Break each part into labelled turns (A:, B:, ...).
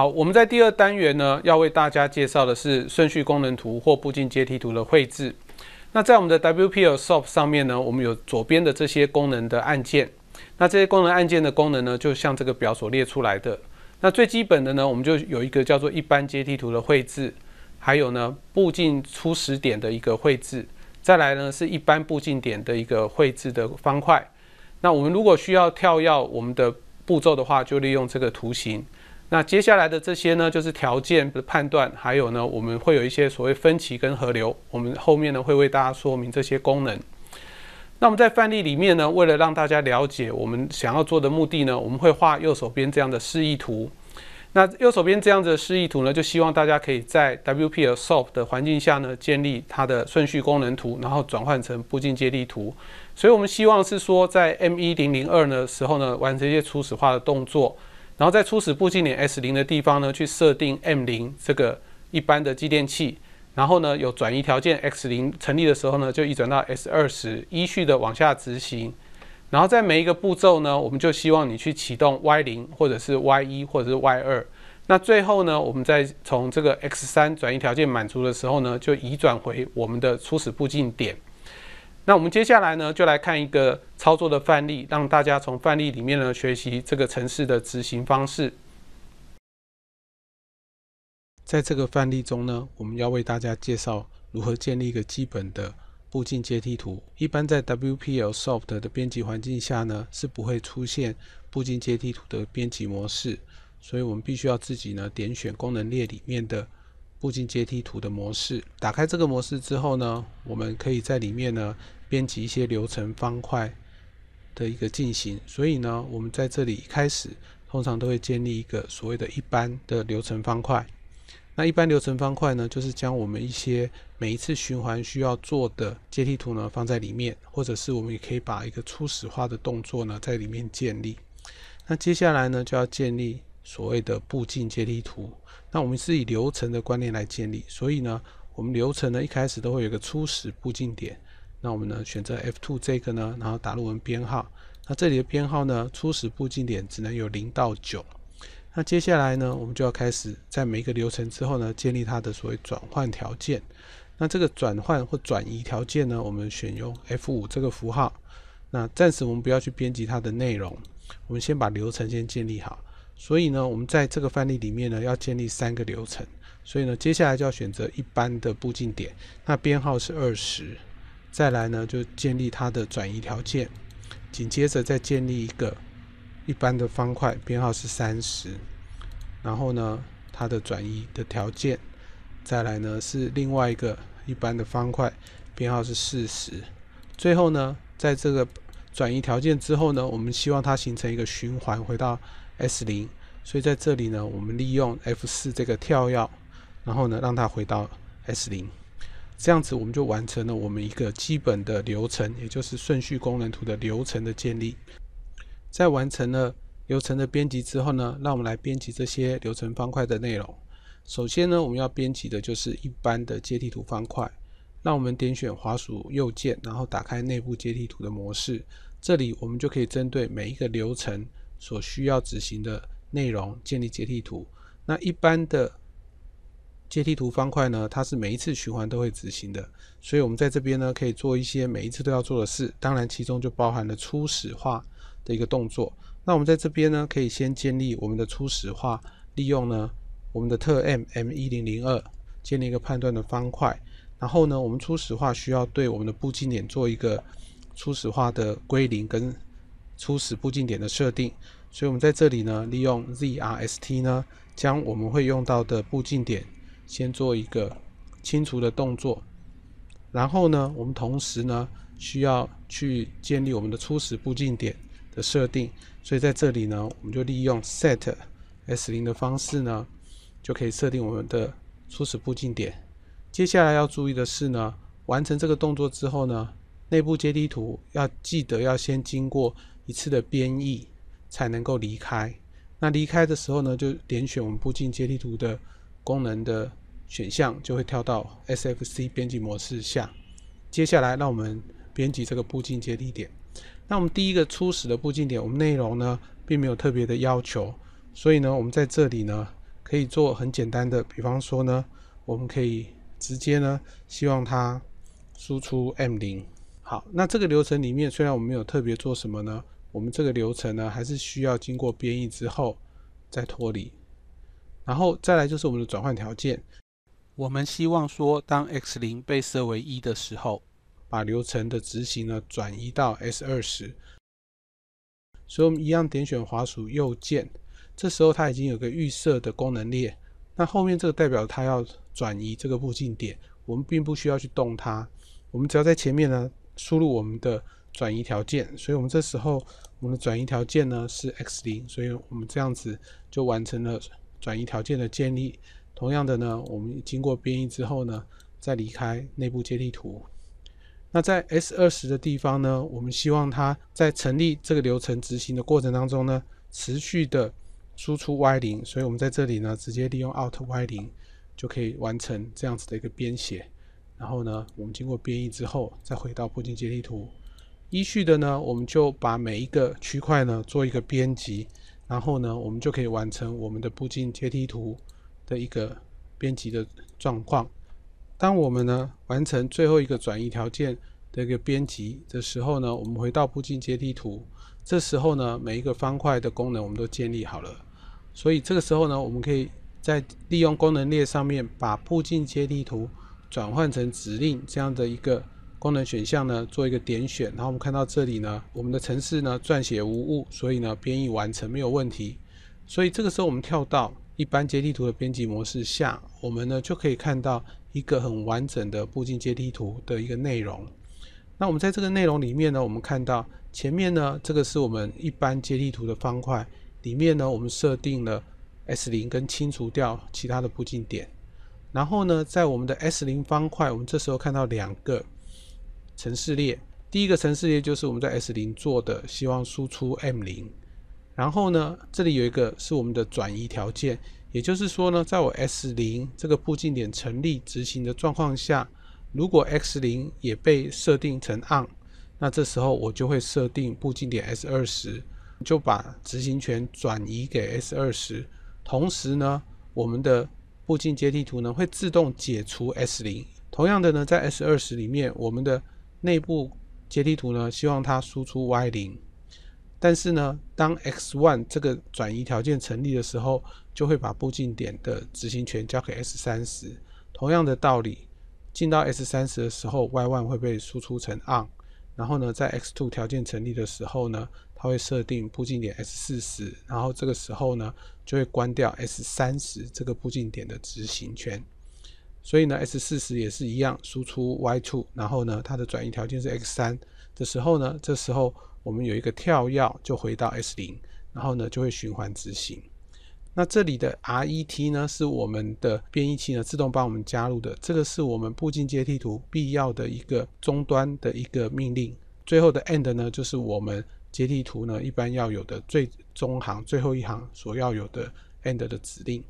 A: 好，我们在第二单元呢，要为大家介绍的是顺序功能图或步进阶梯图的绘制。那在我们的 WPS o p 上面呢，我们有左边的这些功能的按键。那这些功能按键的功能呢，就像这个表所列出来的。那最基本的呢，我们就有一个叫做一般阶梯图的绘制，还有呢步进初始点的一个绘制，再来呢是一般步进点的一个绘制的方块。那我们如果需要跳要我们的步骤的话，就利用这个图形。那接下来的这些呢，就是条件的判断，还有呢，我们会有一些所谓分歧跟河流。我们后面呢会为大家说明这些功能。那我们在范例里面呢，为了让大家了解我们想要做的目的呢，我们会画右手边这样的示意图。那右手边这样子的示意图呢，就希望大家可以在 WPSOP 的环境下呢，建立它的顺序功能图，然后转换成步进接力图。所以我们希望是说，在 M1002 的时候呢，完成一些初始化的动作。然后在初始步进点 S 零的地方呢，去设定 M 零这个一般的继电器。然后呢，有转移条件 X 零成立的时候呢，就移转到 S 二十，依序的往下执行。然后在每一个步骤呢，我们就希望你去启动 Y 零，或者是 Y 一，或者是 Y 二。那最后呢，我们再从这个 X 三转移条件满足的时候呢，就移转回我们的初始步进点。那我们接下来呢，就来看一个操作的范例，让大家从范例里面呢学习这个城市的执行方式。在这个范例中呢，我们要为大家介绍如何建立一个基本的步进阶梯图。一般在 WPL Soft 的编辑环境下呢，是不会出现步进阶梯图的编辑模式，所以我们必须要自己呢点选功能列里面的。步进阶梯图的模式，打开这个模式之后呢，我们可以在里面呢编辑一些流程方块的一个进行。所以呢，我们在这里开始，通常都会建立一个所谓的一般的流程方块。那一般流程方块呢，就是将我们一些每一次循环需要做的阶梯图呢放在里面，或者是我们也可以把一个初始化的动作呢在里面建立。那接下来呢，就要建立。所谓的步进阶梯图，那我们是以流程的观念来建立，所以呢，我们流程呢一开始都会有一个初始步进点，那我们呢选择 F2 这个呢，然后打入我们编号，那这里的编号呢，初始步进点只能有零到九，那接下来呢，我们就要开始在每一个流程之后呢，建立它的所谓转换条件，那这个转换或转移条件呢，我们选用 F5 这个符号，那暂时我们不要去编辑它的内容，我们先把流程先建立好。所以呢，我们在这个范例里面呢，要建立三个流程。所以呢，接下来就要选择一般的步进点，那编号是二十。再来呢，就建立它的转移条件。紧接着再建立一个一般的方块，编号是三十。然后呢，它的转移的条件。再来呢是另外一个一般的方块，编号是四十。最后呢，在这个转移条件之后呢，我们希望它形成一个循环，回到。S 零，所以在这里呢，我们利用 F 四这个跳跃，然后呢，让它回到 S 零，这样子我们就完成了我们一个基本的流程，也就是顺序功能图的流程的建立。在完成了流程的编辑之后呢，让我们来编辑这些流程方块的内容。首先呢，我们要编辑的就是一般的阶梯图方块。那我们点选滑鼠右键，然后打开内部阶梯图的模式。这里我们就可以针对每一个流程。所需要执行的内容，建立阶梯图。那一般的阶梯图方块呢，它是每一次循环都会执行的。所以，我们在这边呢，可以做一些每一次都要做的事。当然，其中就包含了初始化的一个动作。那我们在这边呢，可以先建立我们的初始化，利用呢我们的特 M M 一零零二建立一个判断的方块。然后呢，我们初始化需要对我们的步进点做一个初始化的归零跟。初始步进点的设定，所以我们在这里呢，利用 Z R S T 呢，将我们会用到的步进点先做一个清除的动作。然后呢，我们同时呢，需要去建立我们的初始步进点的设定。所以在这里呢，我们就利用 Set S 零的方式呢，就可以设定我们的初始步进点。接下来要注意的是呢，完成这个动作之后呢，内部阶梯图要记得要先经过。一次的编译才能够离开。那离开的时候呢，就点选我们步进阶梯图的功能的选项，就会跳到 SFC 编辑模式下。接下来，让我们编辑这个步进阶梯点。那我们第一个初始的步进点，我们内容呢并没有特别的要求，所以呢，我们在这里呢可以做很简单的，比方说呢，我们可以直接呢希望它输出 M 零。好，那这个流程里面虽然我们没有特别做什么呢。我们这个流程呢，还是需要经过编译之后再脱离，然后再来就是我们的转换条件。我们希望说，当 X 零被设为一的时候，把流程的执行呢转移到 S 二十。所以我们一样点选滑鼠右键，这时候它已经有个预设的功能列，那后面这个代表它要转移这个路径点，我们并不需要去动它，我们只要在前面呢输入我们的。转移条件，所以我们这时候我们的转移条件呢是 x 零，所以我们这样子就完成了转移条件的建立。同样的呢，我们经过编译之后呢，再离开内部接地图。那在 s 二十的地方呢，我们希望它在成立这个流程执行的过程当中呢，持续的输出 y 零，所以我们在这里呢直接利用 out y 零就可以完成这样子的一个编写。然后呢，我们经过编译之后再回到波形接地图。依序的呢，我们就把每一个区块呢做一个编辑，然后呢，我们就可以完成我们的步进阶梯图的一个编辑的状况。当我们呢完成最后一个转移条件的一个编辑的时候呢，我们回到步进阶梯图，这时候呢每一个方块的功能我们都建立好了，所以这个时候呢，我们可以在利用功能列上面把步进阶梯图转换成指令这样的一个。功能选项呢，做一个点选，然后我们看到这里呢，我们的程式呢撰写无误，所以呢编译完成没有问题。所以这个时候我们跳到一般阶梯图的编辑模式下，我们呢就可以看到一个很完整的步进阶梯图的一个内容。那我们在这个内容里面呢，我们看到前面呢这个是我们一般阶梯图的方块，里面呢我们设定了 S 零跟清除掉其他的步进点。然后呢，在我们的 S 零方块，我们这时候看到两个。城市列第一个城市列就是我们在 S 零做的，希望输出 M 零。然后呢，这里有一个是我们的转移条件，也就是说呢，在我 S 零这个步进点成立执行的状况下，如果 X 零也被设定成 on，那这时候我就会设定步进点 S 二十，就把执行权转移给 S 二十。同时呢，我们的步进阶梯图呢会自动解除 S 零。同样的呢，在 S 二十里面，我们的内部阶梯图呢，希望它输出 y 零，但是呢，当 x one 这个转移条件成立的时候，就会把步进点的执行权交给 s 三十。同样的道理，进到 s 三十的时候，y one 会被输出成 on。然后呢，在 x two 条件成立的时候呢，它会设定步进点 s 四十，然后这个时候呢，就会关掉 s 三十这个步进点的执行权。所以呢，S40 也是一样，输出 y two，然后呢，它的转移条件是 X3 的时候呢，这时候我们有一个跳跃，就回到 S0，然后呢，就会循环执行。那这里的 RET 呢，是我们的编译器呢自动帮我们加入的，这个是我们步进阶梯图必要的一个终端的一个命令。最后的 End 呢，就是我们阶梯图呢一般要有的最终行最后一行所要有的 End 的指令。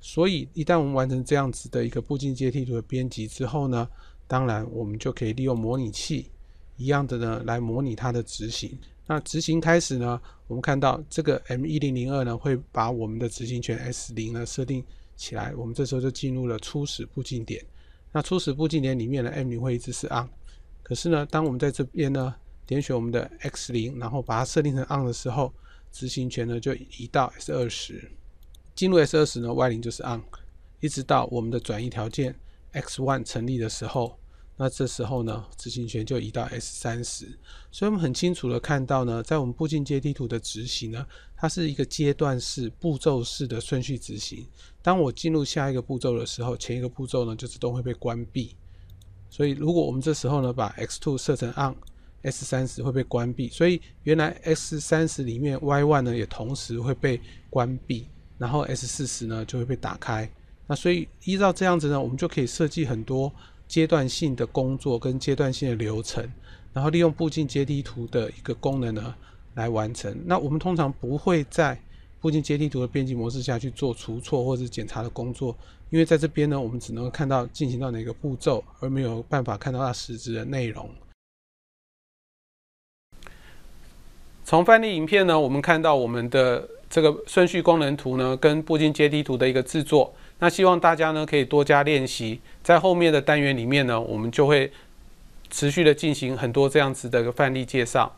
A: 所以一旦我们完成这样子的一个步进阶梯图的编辑之后呢，当然我们就可以利用模拟器一样的呢来模拟它的执行。那执行开始呢，我们看到这个 M 一零零二呢会把我们的执行权 S 零呢设定起来，我们这时候就进入了初始步进点。那初始步进点里面呢，M 零会一直是 On。可是呢，当我们在这边呢点选我们的 X 零，然后把它设定成 On 的时候，执行权呢就移到 S 二十。进入 S 二十呢，Y 零就是 on，一直到我们的转移条件 X one 成立的时候，那这时候呢，执行权就移到 S 三十。所以我们很清楚的看到呢，在我们步进阶梯图的执行呢，它是一个阶段式、步骤式的顺序执行。当我进入下一个步骤的时候，前一个步骤呢就自动会被关闭。所以如果我们这时候呢把 X two 设成 on，S 三十会被关闭。所以原来 S 三十里面 Y one 呢也同时会被关闭。然后 S 四十呢就会被打开，那所以依照这样子呢，我们就可以设计很多阶段性的工作跟阶段性的流程，然后利用步进阶梯图的一个功能呢来完成。那我们通常不会在步进阶梯图的编辑模式下去做除错或者检查的工作，因为在这边呢，我们只能看到进行到哪个步骤，而没有办法看到它实质的内容。从范例影片呢，我们看到我们的。这个顺序功能图呢，跟步进阶梯图的一个制作，那希望大家呢可以多加练习，在后面的单元里面呢，我们就会持续的进行很多这样子的一个范例介绍。